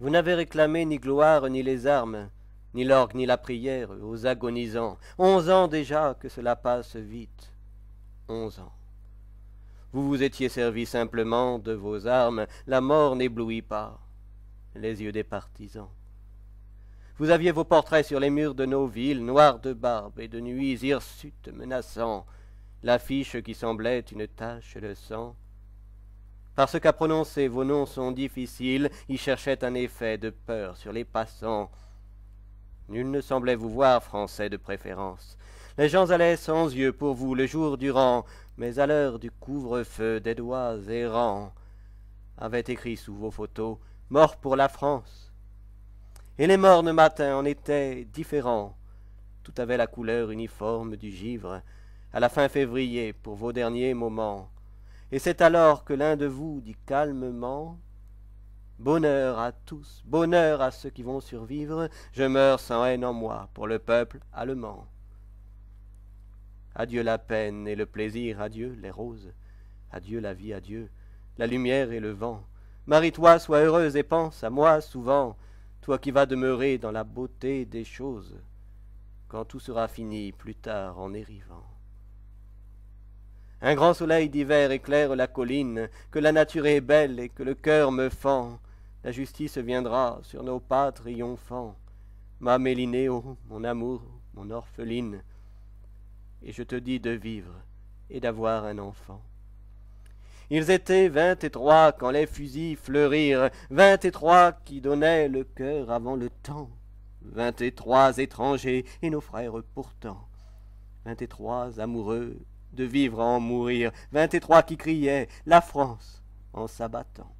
Vous n'avez réclamé ni gloire ni les armes, ni l'orgue ni la prière aux agonisants. Onze ans déjà que cela passe vite. Onze ans. Vous vous étiez servi simplement de vos armes, la mort n'éblouit pas les yeux des partisans. Vous aviez vos portraits sur les murs de nos villes, noirs de barbe et de nuits hirsutes menaçants. l'affiche qui semblait une tache de sang, parce qu'à prononcer vos noms sont difficiles, il cherchait un effet de peur sur les passants. Nul ne semblait vous voir, Français de préférence. Les gens allaient sans yeux pour vous le jour durant, mais à l'heure du couvre-feu, des doigts errants avaient écrit sous vos photos « Mort pour la France ». Et les mornes matins en étaient différents. Tout avait la couleur uniforme du givre, à la fin février, pour vos derniers moments. Et c'est alors que l'un de vous dit calmement Bonheur à tous, bonheur à ceux qui vont survivre, je meurs sans haine en moi pour le peuple allemand. Adieu la peine et le plaisir, adieu les roses, adieu la vie, adieu la lumière et le vent. Marie-toi, sois heureuse et pense à moi souvent, toi qui vas demeurer dans la beauté des choses, quand tout sera fini plus tard en érivant. Un grand soleil d'hiver éclaire la colline, que la nature est belle et que le cœur me fend. La justice viendra sur nos pas triomphants. Ma Mélinéo, mon amour, mon orpheline. Et je te dis de vivre et d'avoir un enfant. Ils étaient vingt et trois quand les fusils fleurirent, vingt et trois qui donnaient le cœur avant le temps, vingt et trois étrangers et nos frères pourtant, vingt et trois amoureux de vivre à en mourir, vingt-trois et qui criaient La France en s'abattant.